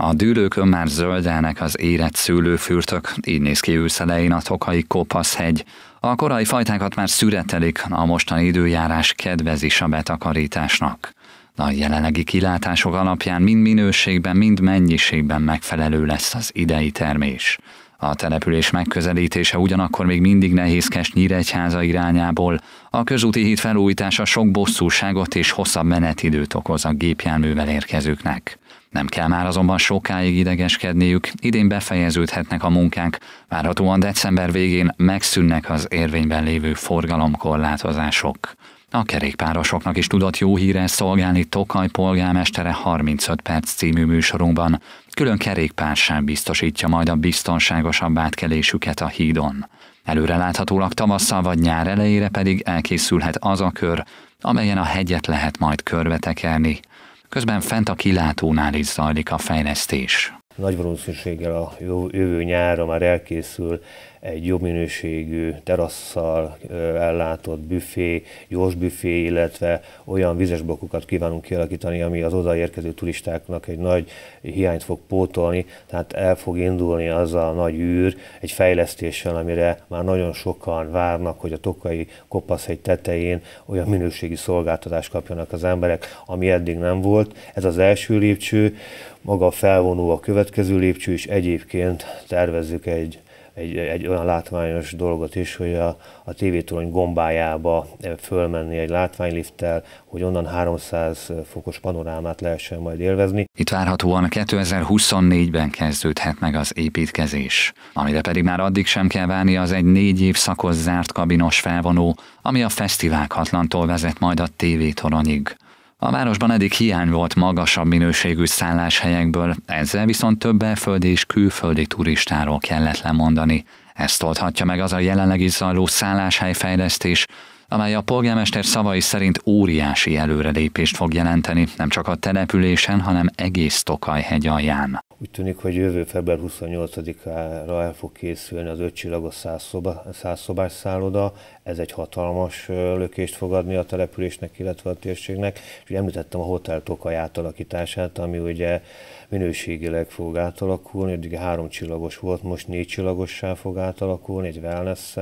A dűlőkön már zöldelnek az érett szőlőfürtök, így néz ki őszelején a tokai kopaszhegy. A korai fajtákat már szüretelik, a mostani időjárás kedvezi a betakarításnak. A jelenlegi kilátások alapján mind minőségben, mind mennyiségben megfelelő lesz az idei termés. A település megközelítése ugyanakkor még mindig nehézkes Nyíregyháza irányából, a közúti híd felújítása sok bosszúságot és hosszabb menetidőt okoz a gépjárművel érkezőknek. Nem kell már azonban sokáig idegeskedniük, idén befejeződhetnek a munkák, várhatóan december végén megszűnnek az érvényben lévő forgalomkorlátozások. A kerékpárosoknak is tudott jó hírrel szolgálni Tokaj polgármestere 35 perc című műsorunkban. Külön kerékpár sem biztosítja majd a biztonságosabb átkelésüket a hídon. Előreláthatólag tavasszal vagy nyár elejére pedig elkészülhet az a kör, amelyen a hegyet lehet majd körbetekerni. Közben fent a kilátónál is zajlik a fejlesztés nagy valószínűséggel a jövő nyárra már elkészül egy jobb minőségű terasszal ellátott büfé, gyors büfé, illetve olyan vizes blokkokat kívánunk kialakítani, ami az odaérkező turistáknak egy nagy hiányt fog pótolni, tehát el fog indulni az a nagy űr egy fejlesztéssel, amire már nagyon sokan várnak, hogy a Tokai egy tetején olyan minőségi szolgáltatást kapjanak az emberek, ami eddig nem volt. Ez az első lépcső maga a felvonó a következő lépcső, és egyébként tervezzük egy egy, egy olyan látványos dolgot is, hogy a, a tévétorony gombájába fölmenni egy látványlifttel, hogy onnan 300 fokos panorámát lehessen majd élvezni. Itt várhatóan 2024-ben kezdődhet meg az építkezés, amire pedig már addig sem kell várni az egy négy év szakos zárt kabinos felvonó, ami a fesztivál katlantól vezet majd a tévétoronyig. A városban eddig hiány volt magasabb minőségű szálláshelyekből, ezzel viszont több elföldi és külföldi turistáról kellett lemondani. Ezt oldhatja meg az a jelenlegi zajló szálláshelyfejlesztés, amely a polgármester szavai szerint óriási előrelépést fog jelenteni, nem csak a településen, hanem egész Tokaj hegy alján. Úgy tűnik, hogy jövő február 28-ára el fog készülni az ötcsillagos százszoba, százszobás szálloda. Ez egy hatalmas lökést fog adni a településnek, illetve a térségnek. És ugye említettem a hotel tokaj átalakítását, ami ugye minőségileg fog átalakulni, eddig három csillagos volt, most négy csillagossá fog átalakulni, egy wellness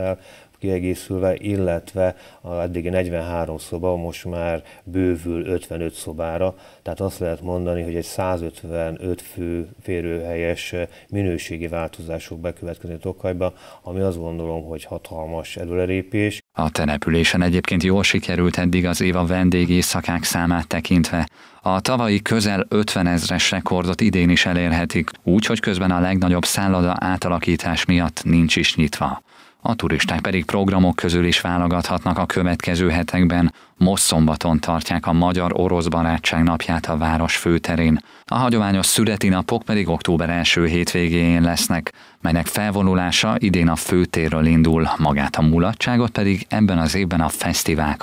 kiegészülve, illetve a eddigi 43 szoba most már bővül 55 szobára, tehát azt lehet mondani, hogy egy 155 fő férőhelyes eh, minőségi változások bekövetkezni Tokajba, ami azt gondolom, hogy hatalmas előrelépés. A településen egyébként jól sikerült eddig az év a vendégészakák számát tekintve. A tavalyi közel 50 ezres rekordot idén is elérhetik, úgy, hogy közben a legnagyobb szálloda átalakítás miatt nincs is nyitva. A turisták pedig programok közül is válogathatnak a következő hetekben. Most szombaton tartják a Magyar-Orosz Barátság napját a város főterén. A hagyományos születi napok pedig október első hétvégéjén lesznek, melynek felvonulása idén a főtérről indul, magát a mulatságot pedig ebben az évben a fesztivál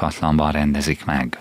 rendezik meg.